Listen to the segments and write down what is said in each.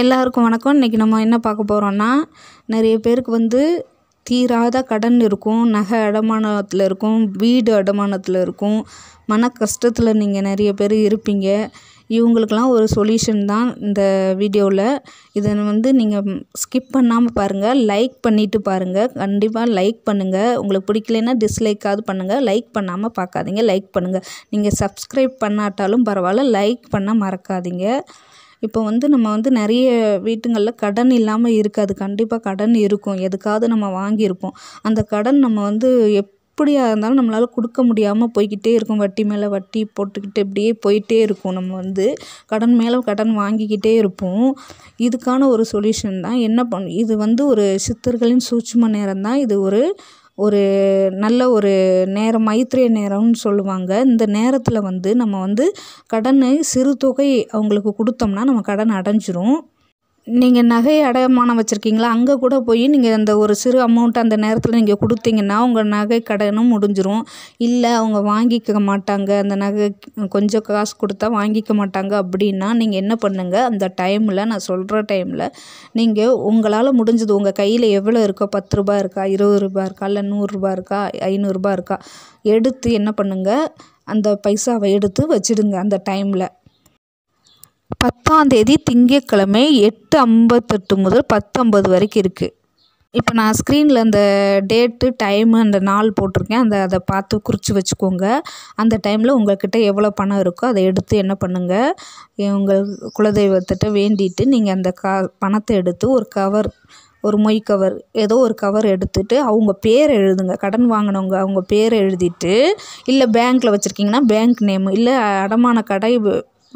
எல்லாருக்கும் வணக்கம் இன்றைக்கி நம்ம என்ன பார்க்க போகிறோன்னா நிறைய பேருக்கு வந்து தீராத கடன் இருக்கும் நகை அடமானத்தில் இருக்கும் வீடு அடமானத்தில் இருக்கும் மன கஷ்டத்தில் நீங்கள் நிறைய பேர் இருப்பீங்க இவங்களுக்கெல்லாம் ஒரு சொல்யூஷன் தான் இந்த வீடியோவில் இதை வந்து நீங்கள் ஸ்கிப் பண்ணாமல் பாருங்கள் லைக் பண்ணிவிட்டு பாருங்கள் கண்டிப்பாக லைக் பண்ணுங்கள் உங்களுக்கு பிடிக்கலன்னா டிஸ்லைக்காவது பண்ணுங்கள் லைக் பண்ணாமல் பார்க்காதீங்க லைக் பண்ணுங்கள் நீங்கள் சப்ஸ்கிரைப் பண்ணாட்டாலும் பரவாயில்ல லைக் பண்ண மறக்காதீங்க இப்போ வந்து நம்ம வந்து நிறைய வீட்டுங்களில் கடன் இல்லாமல் இருக்காது கண்டிப்பாக கடன் இருக்கும் எதுக்காவது நம்ம வாங்கியிருப்போம் அந்த கடன் நம்ம வந்து எப் இருந்தாலும் நம்மளால் கொடுக்க முடியாமல் போய்கிட்டே இருக்கும் வட்டி மேலே வட்டி போட்டுக்கிட்டு இப்படியே போயிட்டே இருக்கும் நம்ம வந்து கடன் மேலே கடன் வாங்கிக்கிட்டே இருப்போம் இதுக்கான ஒரு சொல்யூஷன் தான் என்ன பண்ண இது வந்து ஒரு சித்தர்களின் சூட்சும நேரம் தான் இது ஒரு ஒரு நல்ல ஒரு நேரம் மைத்திரிய நேரம்னு சொல்லுவாங்க இந்த நேரத்தில் வந்து நம்ம வந்து கடனை சிறு தொகை அவங்களுக்கு கொடுத்தோம்னா நம்ம கடன் அடைஞ்சிரும் நீங்கள் நகை அடமானம் வச்சுருக்கீங்களா அங்கே கூட போய் நீங்கள் அந்த ஒரு சிறு அமௌண்ட் அந்த நேரத்தில் நீங்கள் கொடுத்தீங்கன்னா உங்கள் நகை கடனும் முடிஞ்சிரும் இல்லை அவங்க வாங்கிக்க மாட்டாங்க அந்த நகை கொஞ்சம் காசு கொடுத்தா வாங்கிக்க மாட்டாங்க அப்படின்னா நீங்கள் என்ன பண்ணுங்கள் அந்த டைமில் நான் சொல்கிற டைமில் நீங்கள் உங்களால் முடிஞ்சது உங்கள் கையில் எவ்வளோ இருக்கோ பத்து ரூபா இருக்கா இருபது ரூபா இருக்கா இல்லை நூறுரூபா இருக்கா ஐநூறுரூபா இருக்கா எடுத்து என்ன பண்ணுங்கள் அந்த பைசாவை எடுத்து வச்சுடுங்க அந்த டைமில் பத்தாம் தேதி திங்கட்கிழமை எட்டு ஐம்பத்தெட்டு முதல் பத்து ஐம்பது வரைக்கும் இருக்குது இப்போ நான் ஸ்க்ரீனில் அந்த டேட்டு டைமு அந்த நாள் போட்டிருக்கேன் அந்த அதை பார்த்து குறித்து வச்சுக்கோங்க அந்த டைமில் உங்கள்கிட்ட எவ்வளோ பணம் இருக்கோ அதை எடுத்து என்ன பண்ணுங்கள் உங்கள் குலதெய்வத்திட்ட வேண்டிட்டு நீங்கள் அந்த கா பணத்தை எடுத்து ஒரு கவர் ஒரு மொய் கவர் ஏதோ ஒரு கவர் எடுத்துகிட்டு அவங்க பேரை எழுதுங்க கடன் வாங்கினவங்க அவங்க பேரை எழுதிட்டு இல்லை பேங்க்கில் வச்சுருக்கீங்கன்னா பேங்க் நேமு இல்லை அடமான கடை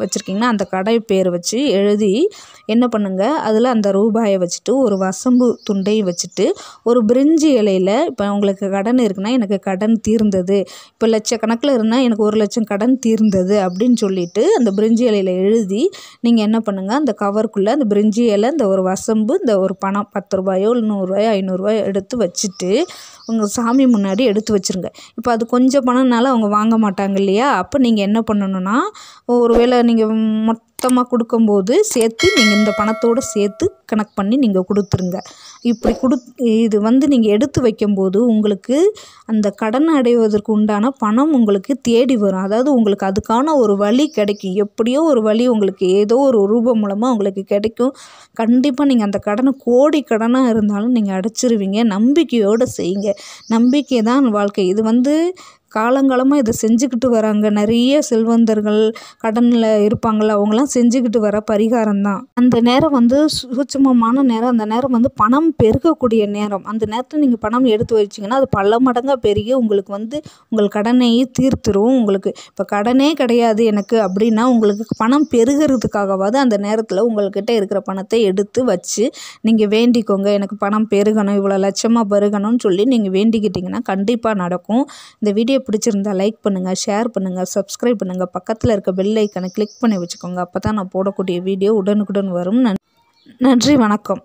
வச்சுருக்கீங்கன்னா அந்த கடை பேர் வச்சு எழுதி என்ன பண்ணுங்கள் அதில் அந்த ரூபாயை வச்சுட்டு ஒரு வசம்பு துண்டையும் வச்சுட்டு ஒரு பிரிஞ்சு இலையில் இப்போ உங்களுக்கு கடன் இருக்குன்னா எனக்கு கடன் தீர்ந்தது இப்போ லட்சக்கணக்கில் இருந்தால் எனக்கு ஒரு லட்சம் கடன் தீர்ந்தது அப்படின்னு சொல்லிட்டு அந்த பிரிஞ்சு இலையில் எழுதி நீங்கள் என்ன பண்ணுங்கள் அந்த கவருக்குள்ளே அந்த பிரிஞ்சு இலை இந்த ஒரு வசம்பு இந்த ஒரு பணம் பத்து ரூபாயோ இல்லை நூறுரூவாயோ ஐநூறுரூவாயோ எடுத்து வச்சுட்டு உங்கள் சாமி முன்னாடி எடுத்து வச்சுருங்க இப்போ அது கொஞ்சம் பணம்னால அவங்க வாங்க மாட்டாங்க இல்லையா அப்போ நீங்கள் என்ன பண்ணணும்னா ஒரு வேளை நீங்கள் மொத்தமாக கொடுக்கும்போது சேர்த்து நீங்கள் இந்த பணத்தோடு சேர்த்து கணக்கு பண்ணி நீங்கள் கொடுத்துருங்க இப்படி கொடு இது வந்து நீங்கள் எடுத்து வைக்கும்போது உங்களுக்கு அந்த கடன் அடைவதற்கு உண்டான பணம் உங்களுக்கு தேடி வரும் அதாவது உங்களுக்கு அதுக்கான ஒரு வழி கிடைக்கும் எப்படியோ ஒரு வழி உங்களுக்கு ஏதோ ஒரு ரூபம் மூலமாக உங்களுக்கு கிடைக்கும் கண்டிப்பாக நீங்கள் அந்த கடனை கோடி கடனாக இருந்தாலும் நீங்கள் அடைச்சிருவீங்க நம்பிக்கையோடு செய்யுங்க நம்பிக்கை தான் வாழ்க்கை இது வந்து காலங்காலமாக இதை செஞ்சுக்கிட்டு வராங்க நிறைய செல்வந்தர்கள் கடனில் இருப்பாங்கள்ல அவங்களாம் செஞ்சுக்கிட்டு வர பரிகாரம் தான் அந்த நேரம் வந்து சூட்சமமான நேரம் அந்த நேரம் வந்து பணம் பெருகக்கூடிய நேரம் அந்த நேரத்தில் நீங்கள் பணம் எடுத்து வச்சிங்கன்னா அது பல மடங்காக பெருகி உங்களுக்கு வந்து உங்கள் கடனையே தீர்த்துரும் உங்களுக்கு இப்போ கடனே கிடையாது எனக்கு அப்படின்னா உங்களுக்கு பணம் பெருகிறதுக்காகவாது அந்த நேரத்தில் உங்கள்கிட்ட இருக்கிற பணத்தை எடுத்து வச்சு நீங்கள் வேண்டிக்கோங்க எனக்கு பணம் பெருகணும் இவ்வளோ லட்சமாக பெருகணும்னு சொல்லி நீங்கள் வேண்டிக்கிட்டிங்கன்னா கண்டிப்பாக நடக்கும் இந்த வீடியோ வீடியோ பிடிச்சிருந்தா லைக் பண்ணுங்கள் ஷேர் பண்ணுங்கள் சப்ஸ்கிரைப் பண்ணுங்கள் பக்கத்தில் இருக்க பெல் ஐக்கனை கிளிக் பண்ணி வச்சுக்கோங்க அப்போ தான் நான் போடக்கூடிய வீடியோ உடனுக்குடன் வரும் நன்றி வணக்கம்